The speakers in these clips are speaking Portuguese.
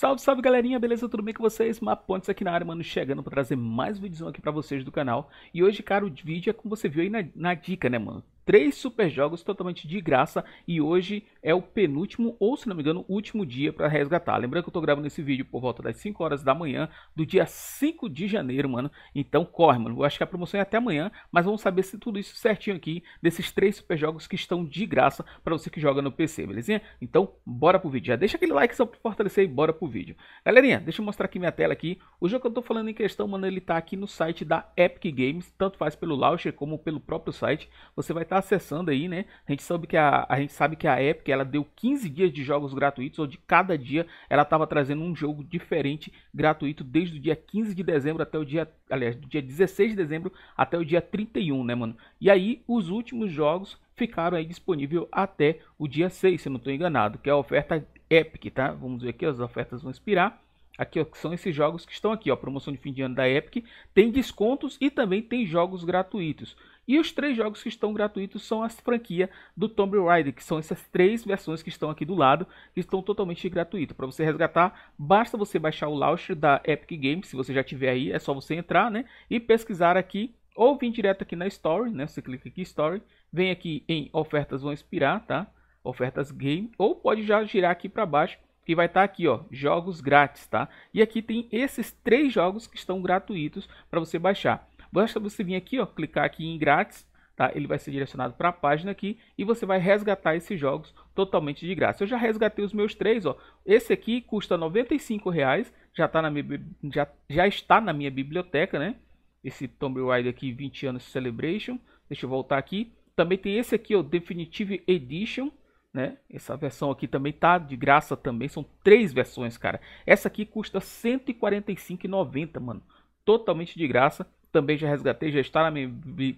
Salve, salve galerinha, beleza? Tudo bem com vocês? Mapontes aqui na área, mano, chegando pra trazer mais um vídeo aqui pra vocês do canal. E hoje, cara, o vídeo é como você viu aí na, na dica, né, mano? três super jogos totalmente de graça e hoje é o penúltimo ou se não me engano último dia para resgatar. Lembrando que eu estou gravando esse vídeo por volta das 5 horas da manhã do dia 5 de janeiro, mano. Então corre, mano. Eu acho que a promoção é até amanhã, mas vamos saber se tudo isso certinho aqui desses três super jogos que estão de graça para você que joga no PC, belezinha? Então bora pro vídeo. Já deixa aquele like só para fortalecer e bora pro vídeo. Galerinha, deixa eu mostrar aqui minha tela aqui. O jogo que eu estou falando em questão, mano, ele está aqui no site da Epic Games, tanto faz pelo launcher como pelo próprio site. Você vai tá acessando aí, né? A gente sabe que a, a gente sabe que a Epic ela deu 15 dias de jogos gratuitos, onde cada dia ela estava trazendo um jogo diferente gratuito desde o dia 15 de dezembro até o dia, aliás, do dia 16 de dezembro até o dia 31, né, mano? E aí os últimos jogos ficaram aí disponível até o dia 6, se eu não estou enganado, que é a oferta Epic, tá? Vamos ver aqui, as ofertas vão expirar. Aqui, ó, que são esses jogos que estão aqui, ó, promoção de fim de ano da Epic, tem descontos e também tem jogos gratuitos. E os três jogos que estão gratuitos são as franquias do Tomb Raider, que são essas três versões que estão aqui do lado, que estão totalmente gratuitas. Para você resgatar, basta você baixar o launcher da Epic Games, se você já tiver aí, é só você entrar, né, e pesquisar aqui ou vir direto aqui na Story, né? Você clica aqui Story, vem aqui em ofertas vão expirar, tá? Ofertas game, ou pode já girar aqui para baixo e vai estar tá aqui, ó, jogos grátis, tá? E aqui tem esses três jogos que estão gratuitos para você baixar. Basta você vir aqui, ó, clicar aqui em grátis, tá? Ele vai ser direcionado para a página aqui e você vai resgatar esses jogos totalmente de graça. Eu já resgatei os meus três, ó. Esse aqui custa R$ reais já tá na minha, já já está na minha biblioteca, né? Esse Tomb Raider aqui 20 anos Celebration. Deixa eu voltar aqui. Também tem esse aqui, o Definitive Edition, né? Essa versão aqui também tá de graça também, são três versões, cara. Essa aqui custa 145,90, mano. Totalmente de graça. Também já resgatei, já está na minha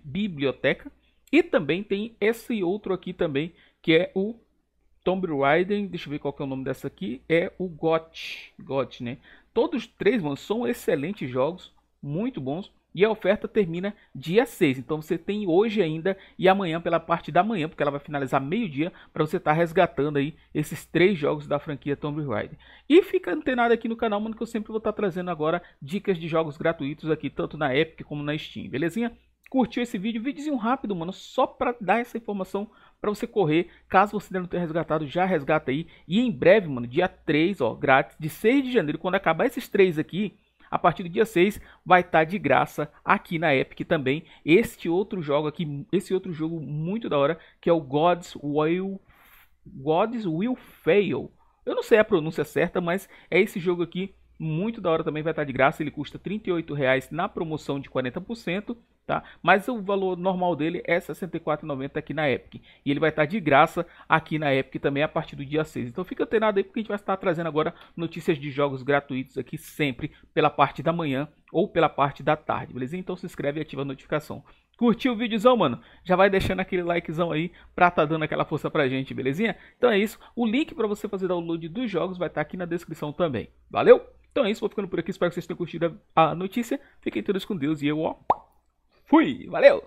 biblioteca. E também tem esse outro aqui também, que é o Tomb Raider, deixa eu ver qual que é o nome dessa aqui, é o GOT, GOT, né? Todos três, mano, são excelentes jogos, muito bons. E a oferta termina dia 6. Então você tem hoje ainda e amanhã pela parte da manhã, porque ela vai finalizar meio-dia, para você estar tá resgatando aí esses três jogos da franquia Tomb Raider. E fica antenado aqui no canal, mano, que eu sempre vou estar tá trazendo agora dicas de jogos gratuitos aqui, tanto na Epic como na Steam, belezinha? Curtiu esse vídeo? Videozinho rápido, mano, só para dar essa informação para você correr. Caso você ainda não tenha resgatado, já resgata aí. E em breve, mano, dia 3, ó, grátis, de 6 de janeiro, quando acabar esses três aqui, a partir do dia 6 vai estar tá de graça aqui na Epic também este outro jogo aqui, esse outro jogo muito da hora, que é o Gods Will Gods Will Fail. Eu não sei a pronúncia certa, mas é esse jogo aqui muito da hora também vai estar tá de graça, ele custa R$ 38 na promoção de 40% Tá? Mas o valor normal dele é 64,90 aqui na Epic. E ele vai estar de graça aqui na Epic também a partir do dia 6. Então fica antenado aí porque a gente vai estar trazendo agora notícias de jogos gratuitos aqui sempre pela parte da manhã ou pela parte da tarde, beleza? Então se inscreve e ativa a notificação. Curtiu o vídeozão, mano? Já vai deixando aquele likezão aí pra tá dando aquela força pra gente, belezinha? Então é isso. O link para você fazer download dos jogos vai estar tá aqui na descrição também. Valeu? Então é isso, vou ficando por aqui. Espero que vocês tenham curtido a notícia. Fiquem todos com Deus e eu, ó, Fui, valeu!